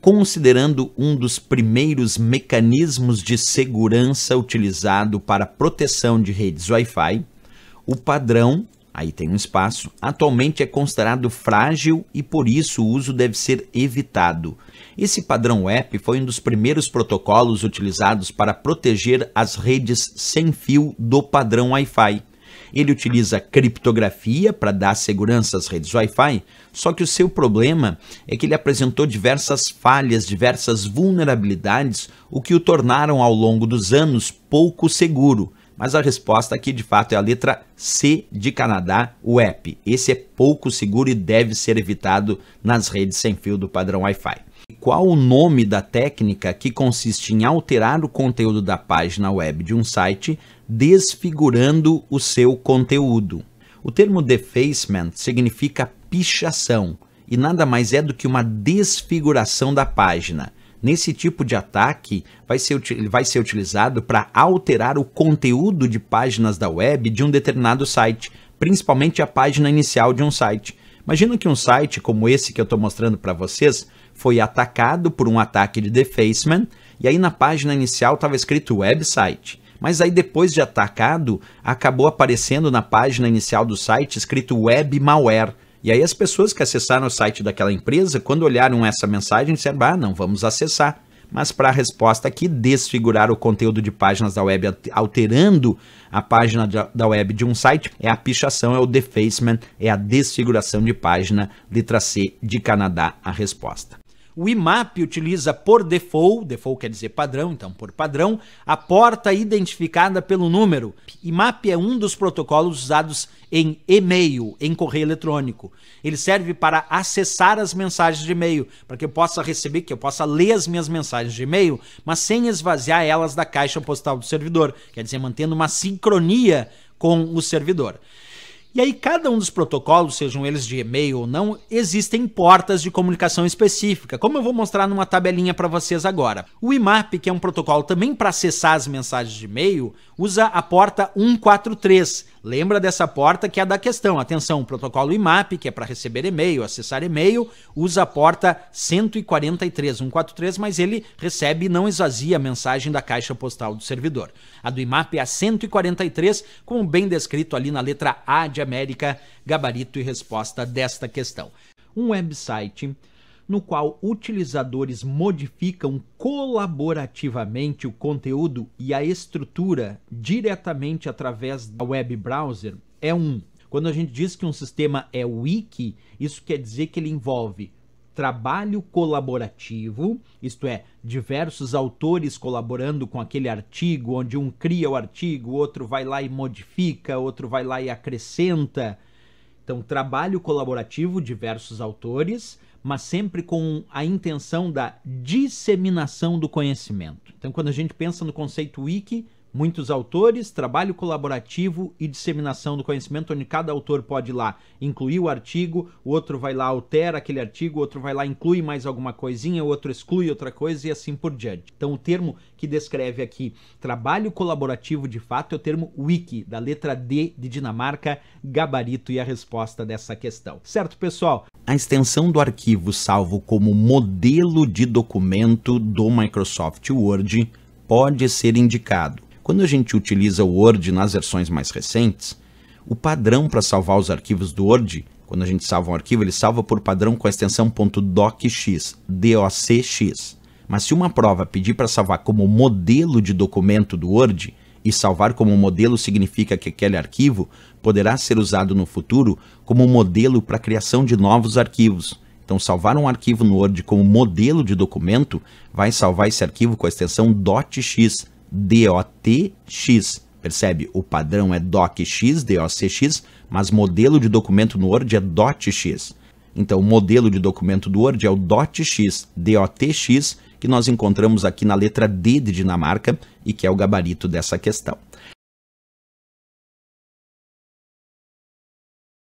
considerando um dos primeiros mecanismos de segurança utilizado para proteção de redes Wi-Fi, o padrão, aí tem um espaço, atualmente é considerado frágil e por isso o uso deve ser evitado. Esse padrão WEP foi um dos primeiros protocolos utilizados para proteger as redes sem fio do padrão Wi-Fi ele utiliza criptografia para dar segurança às redes Wi-Fi, só que o seu problema é que ele apresentou diversas falhas, diversas vulnerabilidades, o que o tornaram ao longo dos anos pouco seguro. Mas a resposta aqui de fato é a letra C de Canadá, o app. Esse é pouco seguro e deve ser evitado nas redes sem fio do padrão Wi-Fi qual o nome da técnica que consiste em alterar o conteúdo da página web de um site desfigurando o seu conteúdo. O termo defacement significa pichação e nada mais é do que uma desfiguração da página. Nesse tipo de ataque, vai ser, vai ser utilizado para alterar o conteúdo de páginas da web de um determinado site, principalmente a página inicial de um site. Imagina que um site como esse que eu estou mostrando para vocês foi atacado por um ataque de defacement e aí na página inicial estava escrito website. Mas aí depois de atacado, acabou aparecendo na página inicial do site escrito web malware. E aí as pessoas que acessaram o site daquela empresa, quando olharam essa mensagem, disseram: "Ah, não vamos acessar". Mas para a resposta aqui, desfigurar o conteúdo de páginas da web alterando a página da web de um site é a pichação, é o defacement, é a desfiguração de página, letra C de Canadá, a resposta. O IMAP utiliza por default, default quer dizer padrão, então por padrão, a porta identificada pelo número. IMAP é um dos protocolos usados em e-mail, em correio eletrônico. Ele serve para acessar as mensagens de e-mail, para que eu possa receber, que eu possa ler as minhas mensagens de e-mail, mas sem esvaziar elas da caixa postal do servidor, quer dizer, mantendo uma sincronia com o servidor. E aí, cada um dos protocolos, sejam eles de e-mail ou não, existem portas de comunicação específica, como eu vou mostrar numa tabelinha para vocês agora. O IMAP, que é um protocolo também para acessar as mensagens de e-mail, usa a porta 143. Lembra dessa porta que é a da questão. Atenção, o protocolo IMAP, que é para receber e-mail, acessar e-mail, usa a porta 143, 143, mas ele recebe e não esvazia a mensagem da caixa postal do servidor. A do IMAP é a 143, como bem descrito ali na letra A de América, gabarito e resposta desta questão. Um website no qual utilizadores modificam colaborativamente o conteúdo e a estrutura diretamente através da web browser é um. Quando a gente diz que um sistema é wiki, isso quer dizer que ele envolve trabalho colaborativo, isto é, diversos autores colaborando com aquele artigo, onde um cria o artigo, outro vai lá e modifica, outro vai lá e acrescenta. Então, trabalho colaborativo, diversos autores, mas sempre com a intenção da disseminação do conhecimento. Então, quando a gente pensa no conceito wiki, Muitos autores, trabalho colaborativo e disseminação do conhecimento, onde cada autor pode ir lá incluir o artigo, o outro vai lá, altera aquele artigo, o outro vai lá, inclui mais alguma coisinha, o outro exclui outra coisa e assim por diante. Então, o termo que descreve aqui trabalho colaborativo de fato é o termo wiki, da letra D de Dinamarca, gabarito e a resposta dessa questão. Certo, pessoal? A extensão do arquivo salvo como modelo de documento do Microsoft Word pode ser indicado quando a gente utiliza o Word nas versões mais recentes, o padrão para salvar os arquivos do Word, quando a gente salva um arquivo, ele salva por padrão com a extensão .docx, docx. Mas se uma prova pedir para salvar como modelo de documento do Word, e salvar como modelo significa que aquele arquivo poderá ser usado no futuro como modelo para a criação de novos arquivos. Então, salvar um arquivo no Word como modelo de documento vai salvar esse arquivo com a extensão .x, DOTX. Percebe? O padrão é DOCX, DOCX, mas modelo de documento no Word é DOTX. Então, o modelo de documento do Word é o DOTX, DOTX, que nós encontramos aqui na letra D de Dinamarca e que é o gabarito dessa questão.